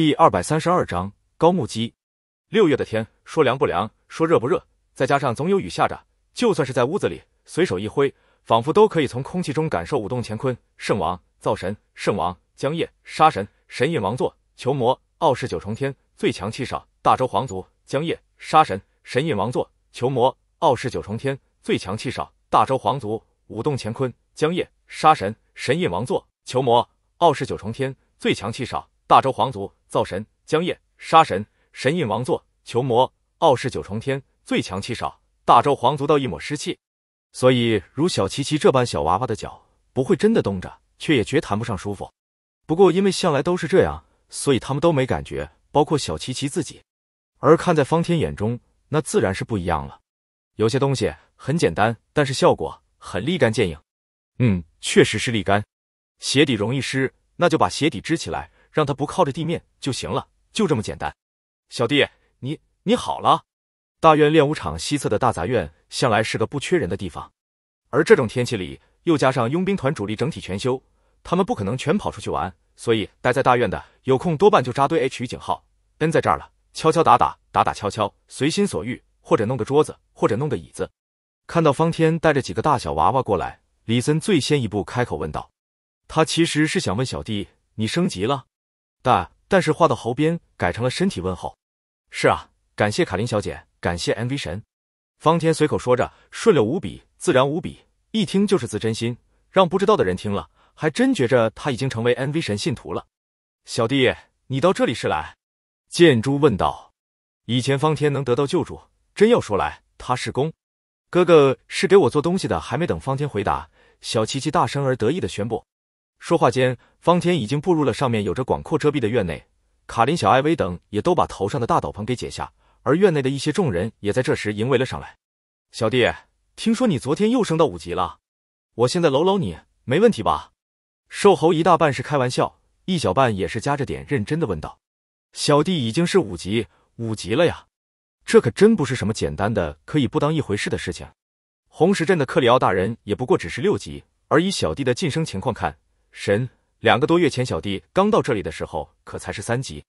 第二百三十二章高木鸡。六月的天，说凉不凉，说热不热，再加上总有雨下着，就算是在屋子里，随手一挥，仿佛都可以从空气中感受。舞动乾坤，圣王，灶神，圣王，江夜，杀神，神印王座，球魔，傲世九重天，最强气少。大周皇族，江夜，杀神，神印王座，球魔，傲世九重天，最强气少。大周皇族，舞动乾坤，江夜，杀神，神印王座，球魔，傲世九重天，最强气少。大周皇族灶神江夜杀神神印王座囚魔傲视九重天最强气少大周皇族到一抹湿气，所以如小琪琪这般小娃娃的脚不会真的冻着，却也绝谈不上舒服。不过因为向来都是这样，所以他们都没感觉，包括小琪琪自己。而看在方天眼中，那自然是不一样了。有些东西很简单，但是效果很立竿见影。嗯，确实是立竿。鞋底容易湿，那就把鞋底支起来。让他不靠着地面就行了，就这么简单。小弟，你你好了。大院练武场西侧的大杂院向来是个不缺人的地方，而这种天气里又加上佣兵团主力整体全休，他们不可能全跑出去玩，所以待在大院的有空多半就扎堆。H 与井号跟在这儿了，敲敲打打，打打敲敲，随心所欲，或者弄个桌子，或者弄个椅子。看到方天带着几个大小娃娃过来，李森最先一步开口问道：“他其实是想问小弟，你升级了？”但但是话到喉边改成了身体问候，是啊，感谢卡琳小姐，感谢 MV 神。方天随口说着，顺溜无比，自然无比，一听就是自真心，让不知道的人听了，还真觉着他已经成为 MV 神信徒了。小弟，你到这里是来？建珠问道。以前方天能得到救助，真要说来，他是功。哥哥是给我做东西的。还没等方天回答，小琪琪大声而得意的宣布。说话间，方天已经步入了上面有着广阔遮蔽的院内。卡林、小艾薇等也都把头上的大斗篷给解下，而院内的一些众人也在这时迎围了上来。小弟，听说你昨天又升到五级了，我现在搂搂你，没问题吧？瘦猴一大半是开玩笑，一小半也是夹着点认真的问道：“小弟已经是五级，五级了呀，这可真不是什么简单的可以不当一回事的事情。红石镇的克里奥大人也不过只是六级，而以小弟的晋升情况看。”神，两个多月前小弟刚到这里的时候，可才是三级。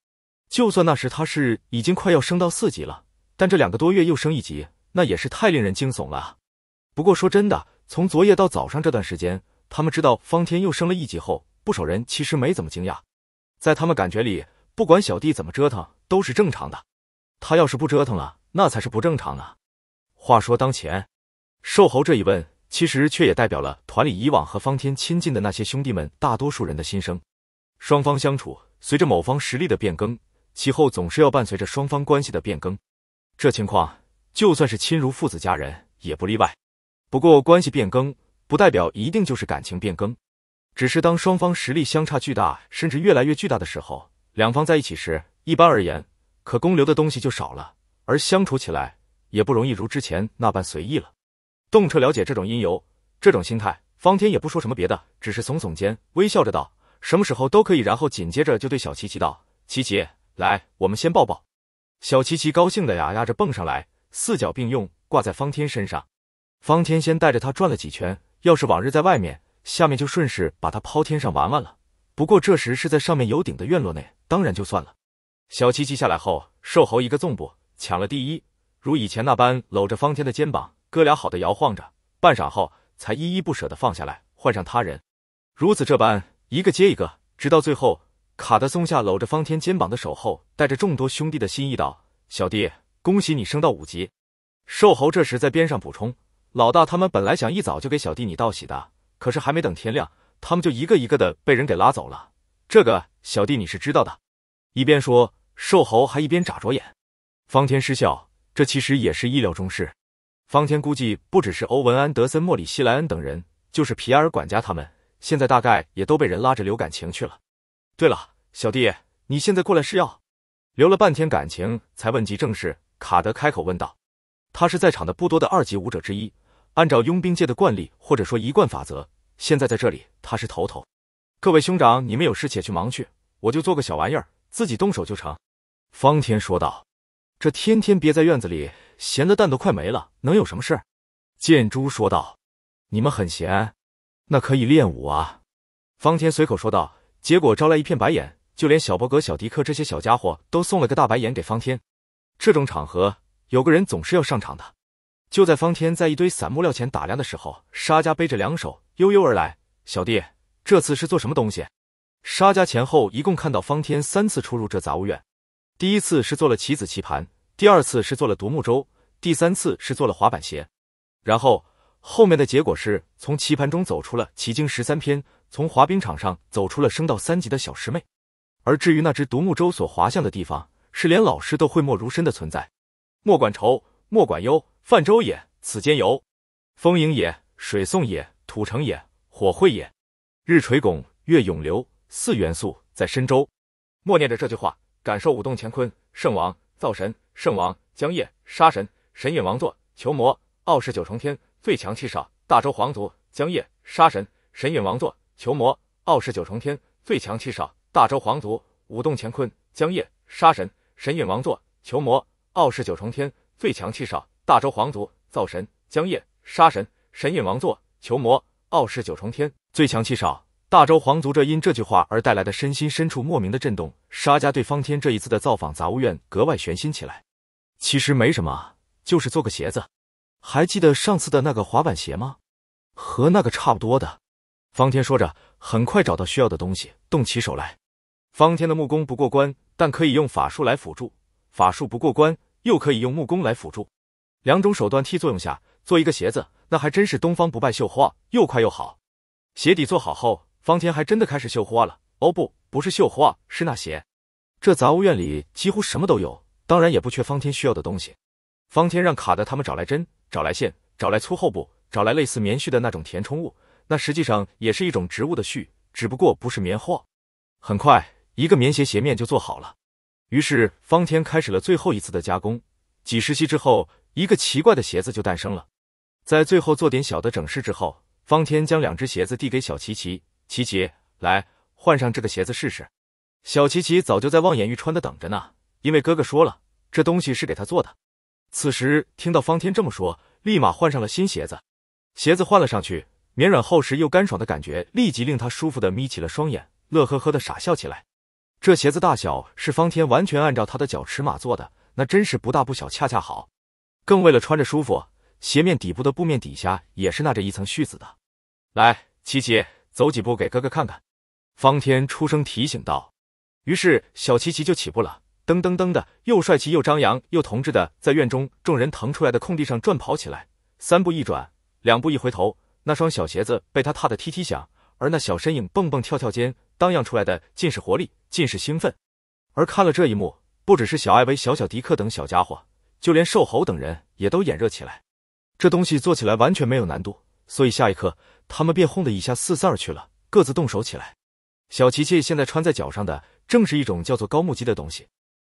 就算那时他是已经快要升到四级了，但这两个多月又升一级，那也是太令人惊悚了。不过说真的，从昨夜到早上这段时间，他们知道方天又升了一级后，不少人其实没怎么惊讶。在他们感觉里，不管小弟怎么折腾都是正常的，他要是不折腾了，那才是不正常呢。话说当前，瘦猴这一问。其实却也代表了团里以往和方天亲近的那些兄弟们大多数人的心声。双方相处，随着某方实力的变更，其后总是要伴随着双方关系的变更。这情况就算是亲如父子家人也不例外。不过关系变更，不代表一定就是感情变更。只是当双方实力相差巨大，甚至越来越巨大的时候，两方在一起时，一般而言，可供留的东西就少了，而相处起来也不容易如之前那般随意了。动车了解这种因由，这种心态，方天也不说什么别的，只是耸耸肩，微笑着道：“什么时候都可以。”然后紧接着就对小琪琪道：“琪琪，来，我们先抱抱。”小琪琪高兴的呀呀着蹦上来，四脚并用，挂在方天身上。方天先带着他转了几圈，要是往日在外面，下面就顺势把他抛天上玩玩了。不过这时是在上面有顶的院落内，当然就算了。小琪琪下来后，瘦猴一个纵步抢了第一，如以前那般搂着方天的肩膀。哥俩好的摇晃着，半晌后才依依不舍的放下来，换上他人。如此这般，一个接一个，直到最后，卡德松下搂着方天肩膀的手后，带着众多兄弟的心意道：“小弟，恭喜你升到五级。”瘦猴这时在边上补充：“老大他们本来想一早就给小弟你道喜的，可是还没等天亮，他们就一个一个的被人给拉走了。这个小弟你是知道的。”一边说，瘦猴还一边眨着眼。方天失笑，这其实也是意料中事。方天估计不只是欧文、安德森、莫里希·莱恩等人，就是皮埃尔管家他们，现在大概也都被人拉着留感情去了。对了，小弟，你现在过来试药。留了半天感情，才问及正事。卡德开口问道：“他是在场的不多的二级武者之一，按照佣兵界的惯例，或者说一贯法则，现在在这里他是头头。各位兄长，你们有事且去忙去，我就做个小玩意儿，自己动手就成。”方天说道：“这天天憋在院子里。”闲的蛋都快没了，能有什么事？建猪说道：“你们很闲，那可以练武啊。”方天随口说道，结果招来一片白眼，就连小博格、小迪克这些小家伙都送了个大白眼给方天。这种场合，有个人总是要上场的。就在方天在一堆散木料前打量的时候，沙家背着两手悠悠而来：“小弟，这次是做什么东西？”沙家前后一共看到方天三次出入这杂物院，第一次是做了棋子棋盘。第二次是做了独木舟，第三次是做了滑板鞋，然后后面的结果是从棋盘中走出了《棋经十三篇》，从滑冰场上走出了升到三级的小师妹。而至于那只独木舟所滑向的地方，是连老师都讳莫如深的存在。莫管愁，莫管忧，泛舟也，此间游。风影也，水送也，土成也，火会也。日垂拱，月永流，四元素在深州。默念着这句话，感受舞动乾坤，圣王。灶神圣王江夜杀神神隐王座球魔傲视九重天最强七少大周皇族江夜杀神神隐王座球魔傲视九重天最强七少大周皇族舞动乾坤江夜杀神神隐王座球魔傲视九重天最强七少大周皇族灶神江夜杀神神隐王座球魔傲视九重天最强七少。大周皇族这因这句话而带来的身心深处莫名的震动，沙家对方天这一次的造访杂物院格外悬心起来。其实没什么，就是做个鞋子。还记得上次的那个滑板鞋吗？和那个差不多的。方天说着，很快找到需要的东西，动起手来。方天的木工不过关，但可以用法术来辅助；法术不过关，又可以用木工来辅助。两种手段替作用下做一个鞋子，那还真是东方不败绣花，又快又好。鞋底做好后。方天还真的开始绣花了，哦不，不是绣花，是那鞋。这杂物院里几乎什么都有，当然也不缺方天需要的东西。方天让卡德他们找来针、找来线、找来粗厚布、找来类似棉絮的那种填充物，那实际上也是一种植物的絮，只不过不是棉花。很快，一个棉鞋鞋面就做好了。于是，方天开始了最后一次的加工。几十期之后，一个奇怪的鞋子就诞生了。在最后做点小的整饰之后，方天将两只鞋子递给小琪琪。琪琪，来换上这个鞋子试试。小琪琪早就在望眼欲穿的等着呢，因为哥哥说了，这东西是给他做的。此时听到方天这么说，立马换上了新鞋子。鞋子换了上去，绵软厚实又干爽的感觉，立即令他舒服的眯起了双眼，乐呵呵的傻笑起来。这鞋子大小是方天完全按照他的脚尺码做的，那真是不大不小，恰恰好。更为了穿着舒服，鞋面底部的布面底下也是纳着一层絮子的。来，琪琪。走几步给哥哥看看，方天出声提醒道。于是小琪琪就起步了，噔噔噔的，又帅气又张扬又同志的，在院中众人腾出来的空地上转跑起来，三步一转，两步一回头，那双小鞋子被他踏得踢踢响，而那小身影蹦蹦跳跳间，荡漾出来的尽是活力，尽是兴奋。而看了这一幕，不只是小艾薇、小小迪克等小家伙，就连瘦猴等人也都眼热起来。这东西做起来完全没有难度。所以下一刻，他们便轰的一下四散去了，各自动手起来。小琪琪现在穿在脚上的正是一种叫做高木屐的东西，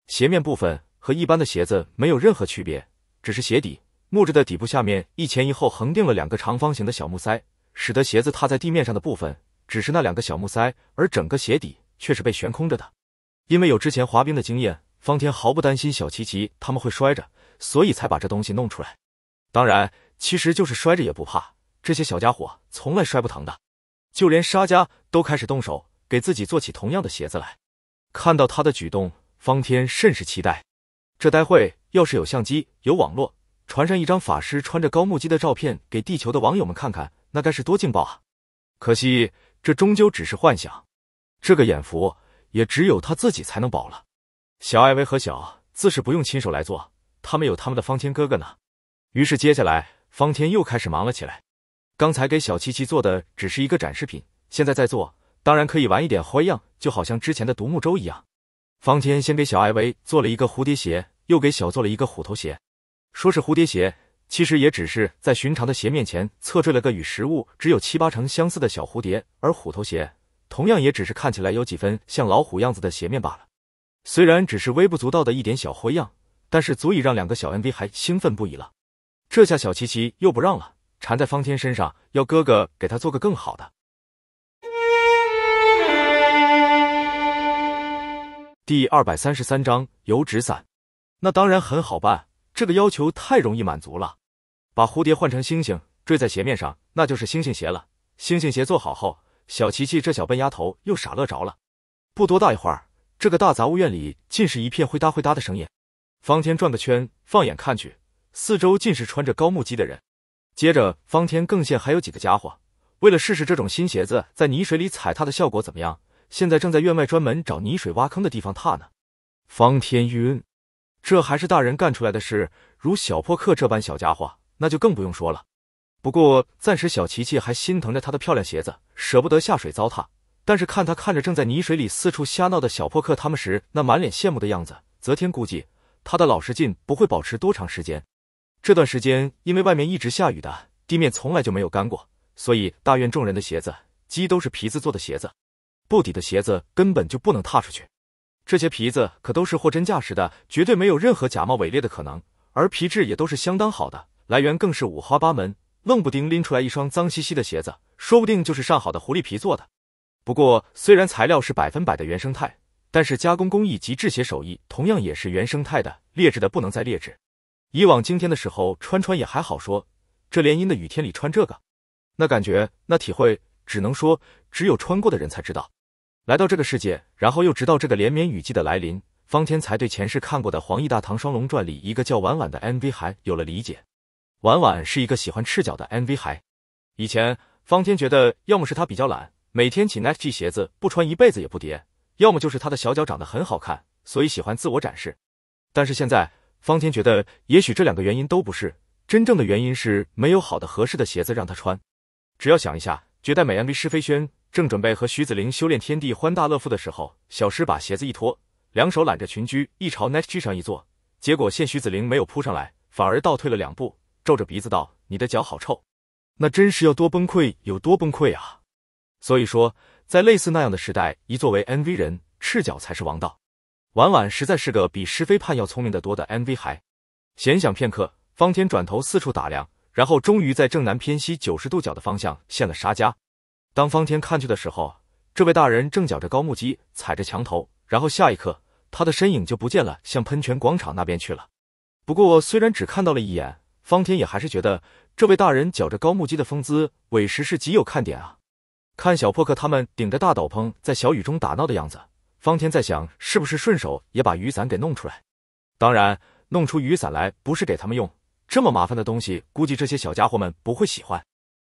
鞋面部分和一般的鞋子没有任何区别，只是鞋底木质的底部下面一前一后横定了两个长方形的小木塞，使得鞋子踏在地面上的部分只是那两个小木塞，而整个鞋底却是被悬空着的。因为有之前滑冰的经验，方天毫不担心小琪琪他们会摔着，所以才把这东西弄出来。当然，其实就是摔着也不怕。这些小家伙从来摔不疼的，就连沙家都开始动手给自己做起同样的鞋子来。看到他的举动，方天甚是期待。这待会要是有相机、有网络，传上一张法师穿着高木屐的照片给地球的网友们看看，那该是多劲爆啊！可惜这终究只是幻想，这个眼福也只有他自己才能保了。小艾薇和小自是不用亲手来做，他们有他们的方天哥哥呢。于是接下来，方天又开始忙了起来。刚才给小七七做的只是一个展示品，现在在做，当然可以玩一点花样，就好像之前的独木舟一样。方天先给小艾薇做了一个蝴蝶鞋，又给小做了一个虎头鞋。说是蝴蝶鞋，其实也只是在寻常的鞋面前侧坠了个与实物只有七八成相似的小蝴蝶；而虎头鞋，同样也只是看起来有几分像老虎样子的鞋面罢了。虽然只是微不足道的一点小花样，但是足以让两个小 N V 还兴奋不已了。这下小七七又不让了。缠在方天身上，要哥哥给他做个更好的。第二百三十三章油纸伞。那当然很好办，这个要求太容易满足了。把蝴蝶换成星星，缀在鞋面上，那就是星星鞋了。星星鞋做好后，小琪琪这小笨丫头又傻乐着了。不多大一会儿，这个大杂物院里尽是一片会搭会搭的声音。方天转个圈，放眼看去，四周尽是穿着高木屐的人。接着，方天更现还有几个家伙，为了试试这种新鞋子在泥水里踩踏的效果怎么样，现在正在院外专门找泥水挖坑的地方踏呢。方天晕，这还是大人干出来的事，如小破客这般小家伙，那就更不用说了。不过暂时小琪琪还心疼着他的漂亮鞋子，舍不得下水糟蹋。但是看他看着正在泥水里四处瞎闹的小破客他们时那满脸羡慕的样子，泽天估计他的老实劲不会保持多长时间。这段时间因为外面一直下雨的地面从来就没有干过，所以大院众人的鞋子几都是皮子做的鞋子，布底的鞋子根本就不能踏出去。这些皮子可都是货真价实的，绝对没有任何假冒伪劣的可能，而皮质也都是相当好的，来源更是五花八门。愣不丁拎出来一双脏兮兮的鞋子，说不定就是上好的狐狸皮做的。不过虽然材料是百分百的原生态，但是加工工艺及制鞋手艺同样也是原生态的，劣质的不能再劣质。以往今天的时候穿穿也还好说，这连阴的雨天里穿这个，那感觉那体会只能说只有穿过的人才知道。来到这个世界，然后又直到这个连绵雨季的来临，方天才对前世看过的《黄奕大唐双龙传》里一个叫婉婉的 MV 还有了理解。婉婉是一个喜欢赤脚的 MV 孩，以前方天觉得要么是他比较懒，每天起 n i k e 鞋子不穿一辈子也不叠，要么就是他的小脚长得很好看，所以喜欢自我展示。但是现在。方天觉得，也许这两个原因都不是真正的原因，是没有好的合适的鞋子让他穿。只要想一下，绝代美 M V 施飞轩正准备和徐子陵修炼天地欢大乐赋的时候，小诗把鞋子一脱，两手揽着裙裾，一朝 net 区上一坐，结果见徐子陵没有扑上来，反而倒退了两步，皱着鼻子道：“你的脚好臭。”那真是要多崩溃有多崩溃啊！所以说，在类似那样的时代，一作为 M V 人，赤脚才是王道。婉婉实在是个比施飞盼要聪明的多的 M V 孩。闲想片刻，方天转头四处打量，然后终于在正南偏西九十度角的方向现了沙家。当方天看去的时候，这位大人正绞着高木屐，踩着墙头，然后下一刻他的身影就不见了，向喷泉广场那边去了。不过虽然只看到了一眼，方天也还是觉得这位大人绞着高木屐的风姿，委实是极有看点啊。看小破克他们顶着大斗篷在小雨中打闹的样子。方天在想，是不是顺手也把雨伞给弄出来？当然，弄出雨伞来不是给他们用，这么麻烦的东西，估计这些小家伙们不会喜欢。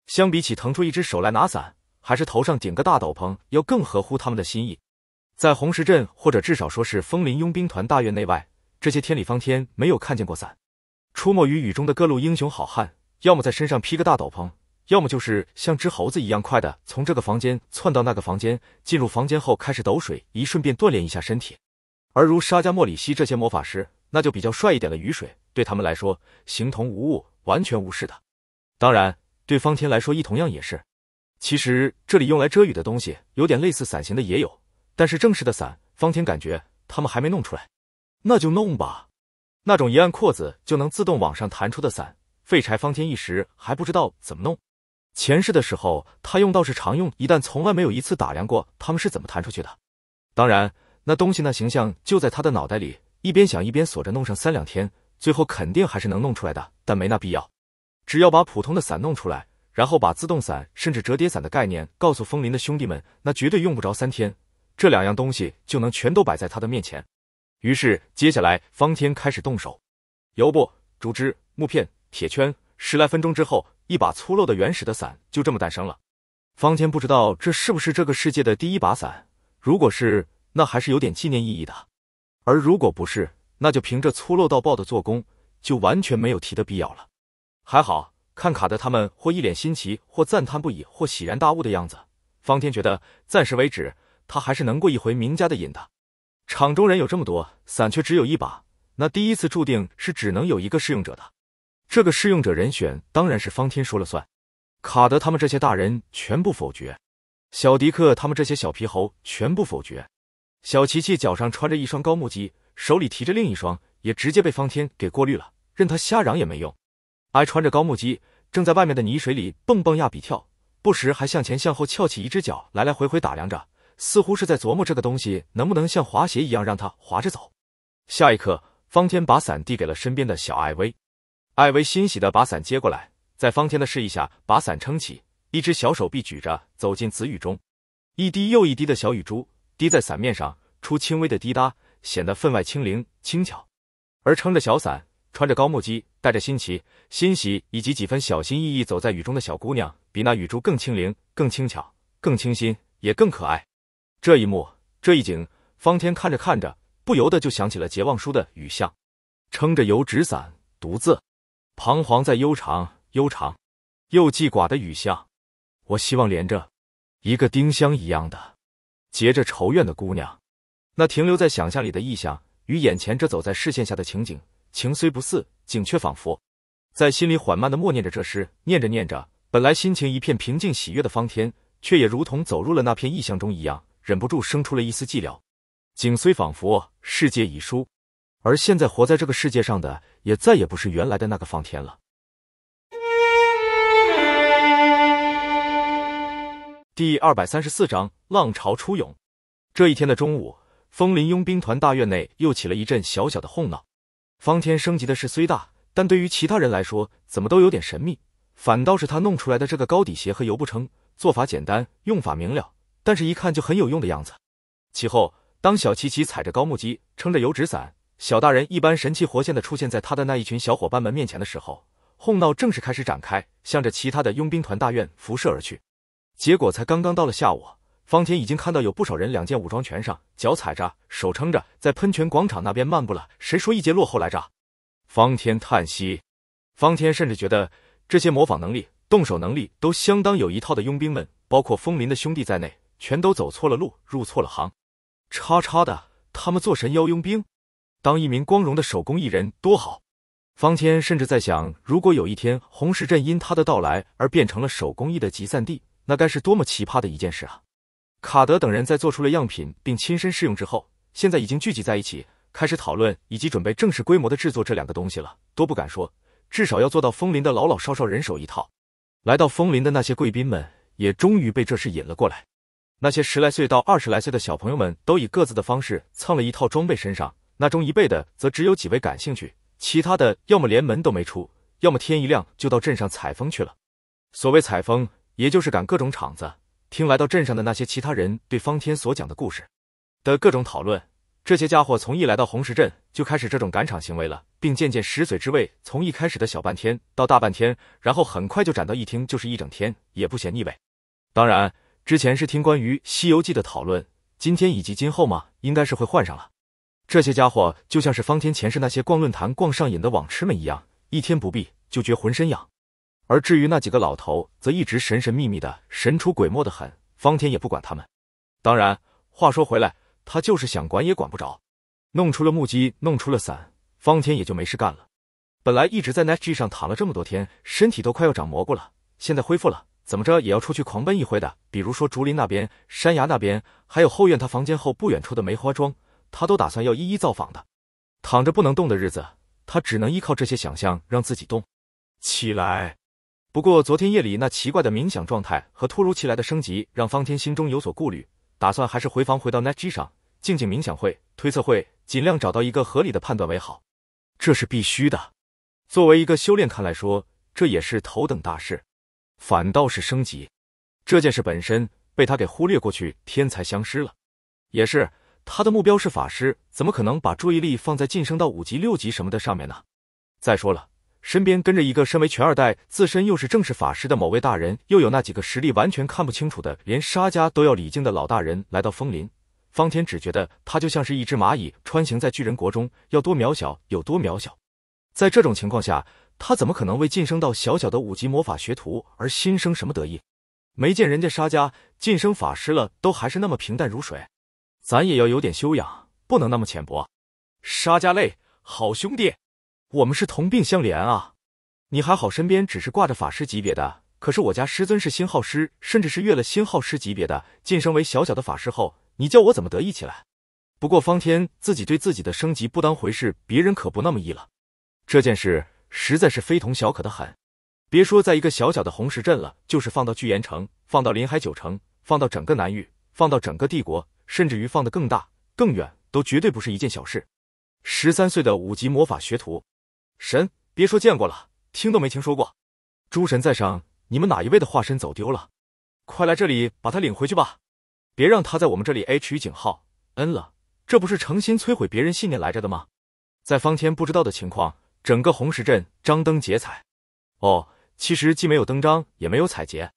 相比起腾出一只手来拿伞，还是头上顶个大斗篷要更合乎他们的心意。在红石镇，或者至少说是枫林佣兵团大院内外，这些天里方天没有看见过伞。出没于雨中的各路英雄好汉，要么在身上披个大斗篷。要么就是像只猴子一样快的从这个房间窜到那个房间，进入房间后开始抖水，一顺便锻炼一下身体。而如沙加莫里希这些魔法师，那就比较帅一点的雨水对他们来说形同无物，完全无视的。当然，对方天来说亦同样也是。其实这里用来遮雨的东西有点类似伞形的也有，但是正式的伞，方天感觉他们还没弄出来，那就弄吧。那种一按扣子就能自动往上弹出的伞，废柴方天一时还不知道怎么弄。前世的时候，他用倒是常用，一旦从来没有一次打量过他们是怎么弹出去的。当然，那东西那形象就在他的脑袋里，一边想一边锁着弄上三两天，最后肯定还是能弄出来的。但没那必要，只要把普通的伞弄出来，然后把自动伞甚至折叠伞的概念告诉风林的兄弟们，那绝对用不着三天，这两样东西就能全都摆在他的面前。于是，接下来方天开始动手，油布、竹枝、木片、铁圈，十来分钟之后。一把粗陋的原始的伞就这么诞生了。方天不知道这是不是这个世界的第一把伞，如果是，那还是有点纪念意义的；而如果不是，那就凭着粗陋到爆的做工，就完全没有提的必要了。还好看卡的他们或一脸新奇，或赞叹不已，或喜然大悟的样子。方天觉得暂时为止，他还是能过一回名家的瘾的。场中人有这么多，伞却只有一把，那第一次注定是只能有一个试用者的。这个试用者人选当然是方天说了算，卡德他们这些大人全部否决，小迪克他们这些小皮猴全部否决，小琪琪脚上穿着一双高木屐，手里提着另一双，也直接被方天给过滤了，任他瞎嚷也没用。还穿着高木屐，正在外面的泥水里蹦蹦呀比跳，不时还向前向后翘起一只脚，来来回回打量着，似乎是在琢磨这个东西能不能像滑鞋一样让他滑着走。下一刻，方天把伞递给了身边的小艾薇。艾薇欣喜地把伞接过来，在方天的示意下，把伞撑起，一只小手臂举着走进紫雨中，一滴又一滴的小雨珠滴在伞面上，出轻微的滴答，显得分外轻灵轻巧。而撑着小伞、穿着高木屐、带着新奇、欣喜以及几分小心翼翼走在雨中的小姑娘，比那雨珠更轻灵、更轻巧、更清新，也更可爱。这一幕，这一景，方天看着看着，不由得就想起了杰望叔的雨巷，撑着油纸伞，独自。彷徨在悠长、悠长又寂寡的雨巷，我希望连着一个丁香一样的、结着愁怨的姑娘。那停留在想象里的意象，与眼前这走在视线下的情景，情虽不似，景却仿佛。在心里缓慢的默念着这诗，念着念着，本来心情一片平静喜悦的方天，却也如同走入了那片意象中一样，忍不住生出了一丝寂寥。景虽仿佛世界已疏。而现在活在这个世界上的，也再也不是原来的那个方天了。第二百三十四章浪潮出涌。这一天的中午，枫林佣兵团大院内又起了一阵小小的哄闹。方天升级的事虽大，但对于其他人来说，怎么都有点神秘。反倒是他弄出来的这个高底鞋和油布撑，做法简单，用法明了，但是一看就很有用的样子。其后，当小琪琪踩着高木屐，撑着油纸伞。小大人一般神气活现的出现在他的那一群小伙伴们面前的时候，哄闹正式开始展开，向着其他的佣兵团大院辐射而去。结果才刚刚到了下午，方天已经看到有不少人两件武装全上，脚踩着，手撑着，在喷泉广场那边漫步了。谁说一节落后来着？方天叹息。方天甚至觉得这些模仿能力、动手能力都相当有一套的佣兵们，包括风林的兄弟在内，全都走错了路，入错了行。叉叉的，他们做神妖佣兵。当一名光荣的手工艺人多好！方天甚至在想，如果有一天红石镇因他的到来而变成了手工艺的集散地，那该是多么奇葩的一件事啊！卡德等人在做出了样品并亲身试用之后，现在已经聚集在一起，开始讨论以及准备正式规模的制作这两个东西了。多不敢说，至少要做到枫林的老老少少人手一套。来到枫林的那些贵宾们也终于被这事引了过来，那些十来岁到二十来岁的小朋友们都以各自的方式蹭了一套装备身上。那中一辈的则只有几位感兴趣，其他的要么连门都没出，要么天一亮就到镇上采风去了。所谓采风，也就是赶各种场子，听来到镇上的那些其他人对方天所讲的故事的各种讨论。这些家伙从一来到红石镇就开始这种赶场行为了，并渐渐食髓知味从一开始的小半天到大半天，然后很快就展到一听就是一整天也不嫌腻味。当然，之前是听关于《西游记》的讨论，今天以及今后嘛，应该是会换上了。这些家伙就像是方天前世那些逛论坛逛上瘾的网痴们一样，一天不闭就觉浑身痒。而至于那几个老头，则一直神神秘秘的，神出鬼没的很。方天也不管他们。当然，话说回来，他就是想管也管不着。弄出了木屐，弄出了伞，方天也就没事干了。本来一直在 N G 上躺了这么多天，身体都快要长蘑菇了。现在恢复了，怎么着也要出去狂奔一回的。比如说竹林那边、山崖那边，还有后院他房间后不远处的梅花庄。他都打算要一一造访的，躺着不能动的日子，他只能依靠这些想象让自己动起来。不过昨天夜里那奇怪的冥想状态和突如其来的升级，让方天心中有所顾虑，打算还是回房回到 NetG 上静静冥想会推测会，尽量找到一个合理的判断为好。这是必须的，作为一个修炼看来说，这也是头等大事。反倒是升级这件事本身被他给忽略过去，天才相失了，也是。他的目标是法师，怎么可能把注意力放在晋升到五级、六级什么的上面呢？再说了，身边跟着一个身为全二代、自身又是正式法师的某位大人，又有那几个实力完全看不清楚的、连沙家都要礼敬的老大人来到枫林，方天只觉得他就像是一只蚂蚁穿行在巨人国中，要多渺小有多渺小。在这种情况下，他怎么可能为晋升到小小的五级魔法学徒而心生什么得意？没见人家沙家晋升法师了，都还是那么平淡如水。咱也要有点修养，不能那么浅薄。沙加泪，好兄弟，我们是同病相怜啊！你还好，身边只是挂着法师级别的，可是我家师尊是星号师，甚至是越了星号师级别的，晋升为小小的法师后，你叫我怎么得意起来？不过方天自己对自己的升级不当回事，别人可不那么意了。这件事实在是非同小可的很，别说在一个小小的红石镇了，就是放到巨岩城，放到临海九城，放到整个南域，放到整个帝国。甚至于放得更大、更远，都绝对不是一件小事。十三岁的五级魔法学徒，神别说见过了，听都没听说过。诸神在上，你们哪一位的化身走丢了？快来这里把他领回去吧，别让他在我们这里 H 与井号 N 了，这不是诚心摧毁别人信念来着的吗？在方天不知道的情况，整个红石镇张灯结彩。哦，其实既没有灯张，也没有彩结，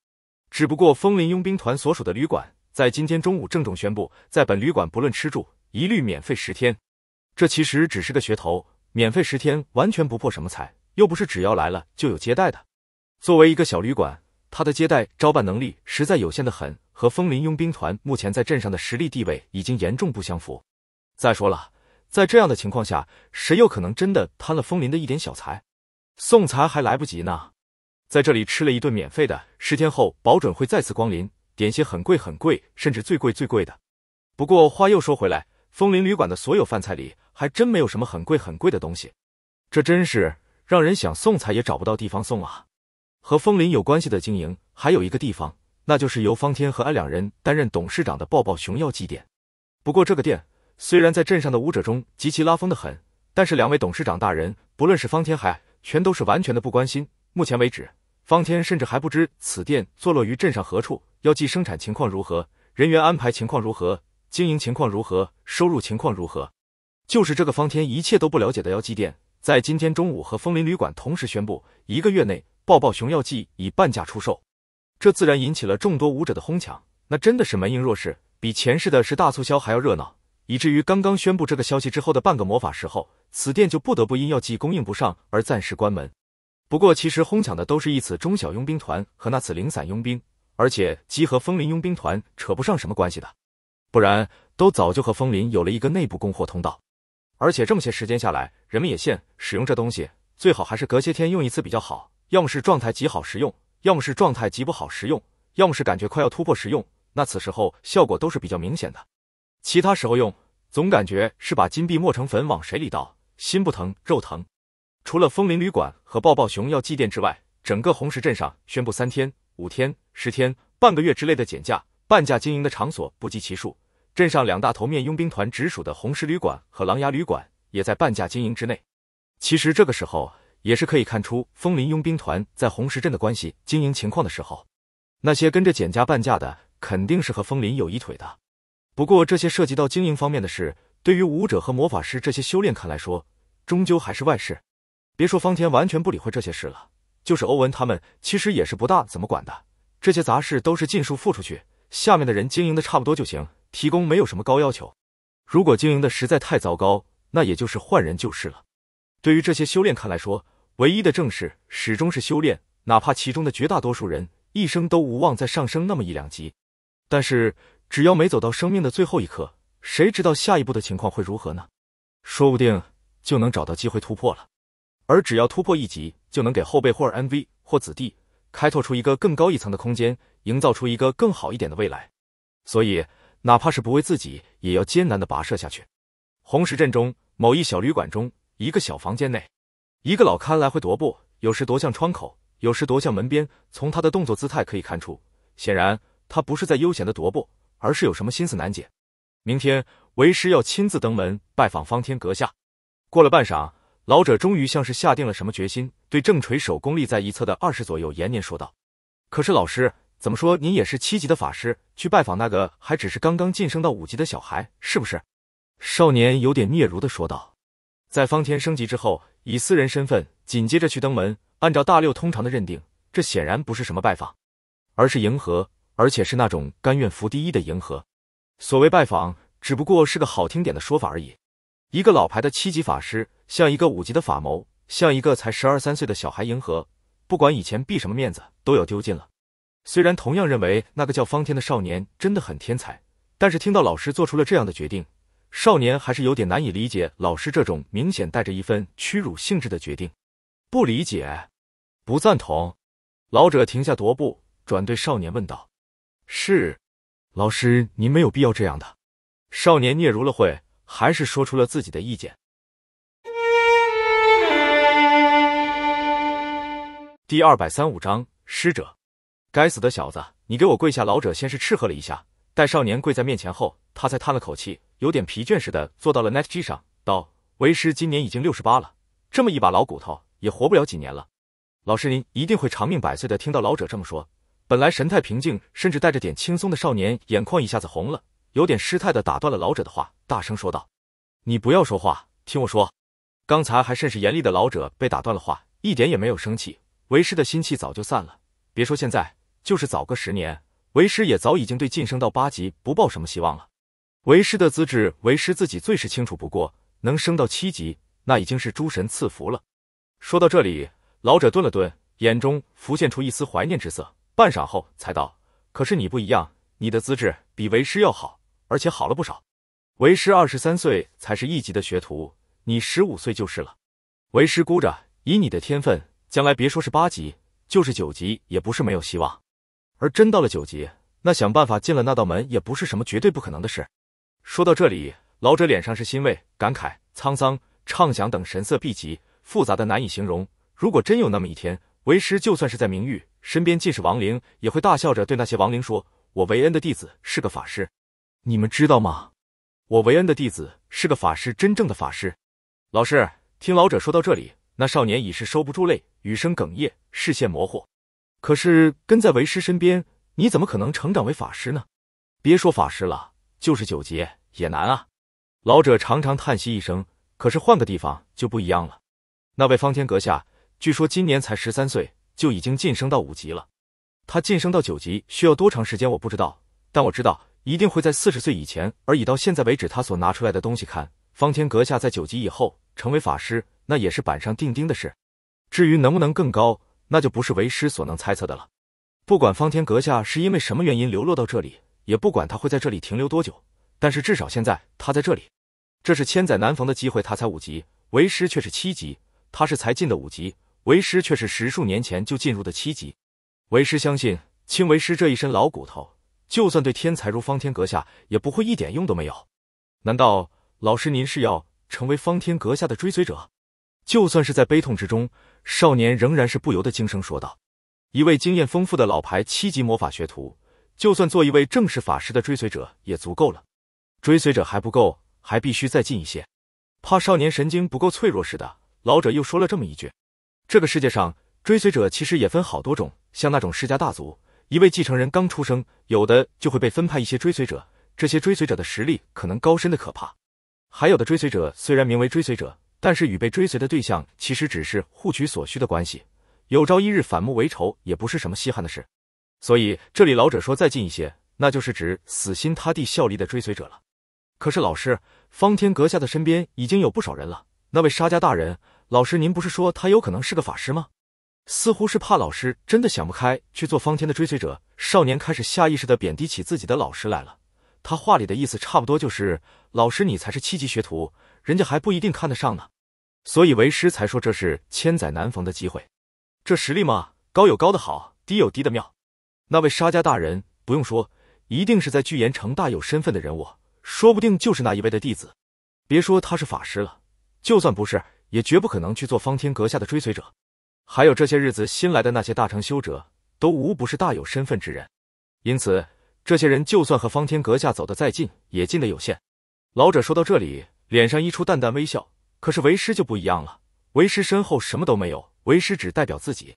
只不过枫林佣兵团所属的旅馆。在今天中午，郑重宣布，在本旅馆不论吃住，一律免费十天。这其实只是个噱头，免费十天完全不破什么财，又不是只要来了就有接待的。作为一个小旅馆，他的接待招办能力实在有限的很，和枫林佣兵团目前在镇上的实力地位已经严重不相符。再说了，在这样的情况下，谁有可能真的贪了枫林的一点小财？送财还来不及呢，在这里吃了一顿免费的，十天后保准会再次光临。点心很贵，很贵，甚至最贵、最贵的。不过话又说回来，枫林旅馆的所有饭菜里还真没有什么很贵、很贵的东西。这真是让人想送菜也找不到地方送啊！和枫林有关系的经营还有一个地方，那就是由方天和安两人担任董事长的抱抱熊药祭店。不过这个店虽然在镇上的舞者中极其拉风的很，但是两位董事长大人不论是方天还全都是完全的不关心。目前为止，方天甚至还不知此店坐落于镇上何处。药剂生产情况如何？人员安排情况如何？经营情况如何？收入情况如何？就是这个方天一切都不了解的药剂店，在今天中午和枫林旅馆同时宣布，一个月内爆爆熊药剂以半价出售，这自然引起了众多武者的哄抢。那真的是门迎弱势，比前世的是大促销还要热闹，以至于刚刚宣布这个消息之后的半个魔法时候，此店就不得不因药剂供应不上而暂时关门。不过，其实哄抢的都是一此中小佣兵团和那此零散佣兵。而且鸡和风林佣兵团扯不上什么关系的，不然都早就和风林有了一个内部供货通道。而且这么些时间下来，人们也现，使用这东西最好还是隔些天用一次比较好。要么是状态极好时用，要么是状态极不好时用，要么是感觉快要突破时用，那此时候效果都是比较明显的。其他时候用，总感觉是把金币磨成粉往水里倒，心不疼肉疼。除了风林旅馆和抱抱熊要祭奠之外，整个红石镇上宣布三天。五天、十天、半个月之类的减价半价经营的场所不计其数，镇上两大头面佣兵团直属的红石旅馆和狼牙旅馆也在半价经营之内。其实这个时候也是可以看出风林佣兵团在红石镇的关系经营情况的时候，那些跟着减价半价的肯定是和风林有一腿的。不过这些涉及到经营方面的事，对于武者和魔法师这些修炼看来说，终究还是外事。别说方天完全不理会这些事了。就是欧文他们其实也是不大怎么管的，这些杂事都是尽数付出去，下面的人经营的差不多就行，提供没有什么高要求。如果经营的实在太糟糕，那也就是换人就是了。对于这些修炼看来说，唯一的正事始终是修炼，哪怕其中的绝大多数人一生都无望再上升那么一两级。但是只要没走到生命的最后一刻，谁知道下一步的情况会如何呢？说不定就能找到机会突破了。而只要突破一级。就能给后辈或 M V 或子弟开拓出一个更高一层的空间，营造出一个更好一点的未来。所以，哪怕是不为自己，也要艰难的跋涉下去。红石镇中某一小旅馆中一个小房间内，一个老勘来回踱步，有时踱向窗口，有时踱向门边。从他的动作姿态可以看出，显然他不是在悠闲的踱步，而是有什么心思难解。明天为师要亲自登门拜访方天阁下。过了半晌，老者终于像是下定了什么决心。对正锤手功力在一侧的二十左右，延年说道：“可是老师，怎么说您也是七级的法师，去拜访那个还只是刚刚晋升到五级的小孩，是不是？”少年有点嗫嚅的说道：“在方天升级之后，以私人身份紧接着去登门，按照大六通常的认定，这显然不是什么拜访，而是迎合，而且是那种甘愿服第一的迎合。所谓拜访，只不过是个好听点的说法而已。一个老牌的七级法师，像一个五级的法谋。”像一个才十二三岁的小孩，迎合，不管以前避什么面子，都要丢尽了。虽然同样认为那个叫方天的少年真的很天才，但是听到老师做出了这样的决定，少年还是有点难以理解老师这种明显带着一份屈辱性质的决定。不理解，不赞同。老者停下踱步，转对少年问道：“是，老师，您没有必要这样的。”少年嗫嚅了会，还是说出了自己的意见。第二百三五章，师者。该死的小子，你给我跪下！老者先是斥喝了一下，待少年跪在面前后，他才叹了口气，有点疲倦似的坐到了 net 机上，道：“为师今年已经六十八了，这么一把老骨头也活不了几年了。老师您一定会长命百岁的。”听到老者这么说，本来神态平静，甚至带着点轻松的少年眼眶一下子红了，有点失态的打断了老者的话，大声说道：“你不要说话，听我说。”刚才还甚是严厉的老者被打断了话，一点也没有生气。为师的心气早就散了，别说现在，就是早个十年，为师也早已经对晋升到八级不抱什么希望了。为师的资质，为师自己最是清楚不过，能升到七级，那已经是诸神赐福了。说到这里，老者顿了顿，眼中浮现出一丝怀念之色，半晌后才道：“可是你不一样，你的资质比为师要好，而且好了不少。为师二十三岁才是一级的学徒，你十五岁就是了。为师估着，以你的天分。”将来别说是八级，就是九级也不是没有希望。而真到了九级，那想办法进了那道门也不是什么绝对不可能的事。说到这里，老者脸上是欣慰、感慨、沧桑、畅想等神色毕集，复杂的难以形容。如果真有那么一天，为师就算是在冥域，身边尽是亡灵，也会大笑着对那些亡灵说：“我维恩的弟子是个法师，你们知道吗？我维恩的弟子是个法师，真正的法师。”老师，听老者说到这里。那少年已是收不住泪，语声哽咽，视线模糊。可是跟在为师身边，你怎么可能成长为法师呢？别说法师了，就是九级也难啊！老者长长叹息一声。可是换个地方就不一样了。那位方天阁下，据说今年才十三岁，就已经晋升到五级了。他晋升到九级需要多长时间？我不知道，但我知道一定会在四十岁以前。而已到现在为止，他所拿出来的东西看，方天阁下在九级以后成为法师。那也是板上钉钉的事，至于能不能更高，那就不是为师所能猜测的了。不管方天阁下是因为什么原因流落到这里，也不管他会在这里停留多久，但是至少现在他在这里，这是千载难逢的机会。他才五级，为师却是七级；他是才进的五级，为师却是十数年前就进入的七级。为师相信，亲为师这一身老骨头，就算对天才如方天阁下，也不会一点用都没有。难道老师您是要成为方天阁下的追随者？就算是在悲痛之中，少年仍然是不由得轻声说道：“一位经验丰富的老牌七级魔法学徒，就算做一位正式法师的追随者也足够了。追随者还不够，还必须再进一些。”怕少年神经不够脆弱似的，老者又说了这么一句：“这个世界上，追随者其实也分好多种。像那种世家大族，一位继承人刚出生，有的就会被分派一些追随者，这些追随者的实力可能高深的可怕。还有的追随者虽然名为追随者。”但是与被追随的对象其实只是互取所需的关系，有朝一日反目为仇也不是什么稀罕的事。所以这里老者说再近一些，那就是指死心塌地效力的追随者了。可是老师方天阁下的身边已经有不少人了，那位沙家大人，老师您不是说他有可能是个法师吗？似乎是怕老师真的想不开去做方天的追随者，少年开始下意识的贬低起自己的老师来了。他话里的意思差不多就是：老师你才是七级学徒，人家还不一定看得上呢。所以，为师才说这是千载难逢的机会。这实力嘛，高有高的好，低有低的妙。那位沙家大人不用说，一定是在巨岩城大有身份的人物，说不定就是那一位的弟子。别说他是法师了，就算不是，也绝不可能去做方天阁下的追随者。还有这些日子新来的那些大成修者，都无不是大有身份之人。因此，这些人就算和方天阁下走得再近，也近得有限。老者说到这里，脸上溢出淡淡微笑。可是为师就不一样了，为师身后什么都没有，为师只代表自己，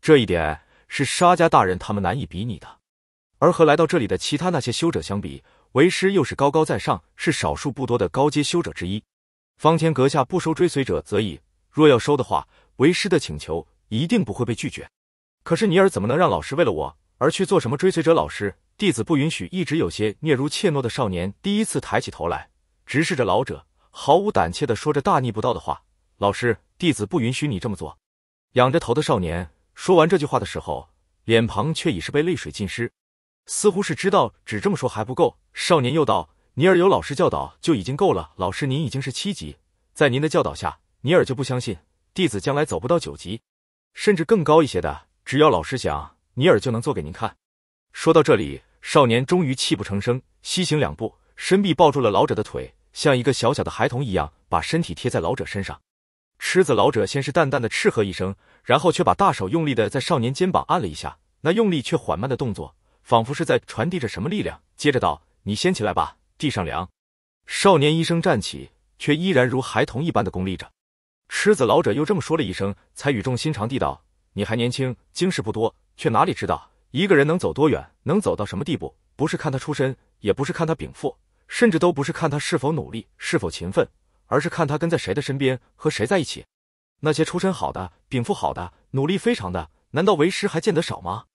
这一点是沙家大人他们难以比拟的。而和来到这里的其他那些修者相比，为师又是高高在上，是少数不多的高阶修者之一。方天阁下不收追随者则已，若要收的话，为师的请求一定不会被拒绝。可是尼尔怎么能让老师为了我而去做什么追随者？老师弟子不允许。一直有些嗫如怯懦的少年第一次抬起头来，直视着老者。毫无胆怯的说着大逆不道的话，老师，弟子不允许你这么做。仰着头的少年说完这句话的时候，脸庞却已是被泪水浸湿，似乎是知道只这么说还不够。少年又道：“尼尔有老师教导就已经够了，老师您已经是七级，在您的教导下，尼尔就不相信弟子将来走不到九级，甚至更高一些的。只要老师想，尼尔就能做给您看。”说到这里，少年终于泣不成声，膝行两步，伸臂抱住了老者的腿。像一个小小的孩童一样，把身体贴在老者身上。狮子老者先是淡淡的斥喝一声，然后却把大手用力的在少年肩膀按了一下。那用力却缓慢的动作，仿佛是在传递着什么力量。接着道：“你先起来吧，地上凉。”少年一声站起，却依然如孩童一般的功立着。狮子老者又这么说了一声，才语重心长地道：“你还年轻，经事不多，却哪里知道一个人能走多远，能走到什么地步？不是看他出身，也不是看他禀赋。”甚至都不是看他是否努力、是否勤奋，而是看他跟在谁的身边、和谁在一起。那些出身好的、禀赋好的、努力非常的，难道为师还见得少吗？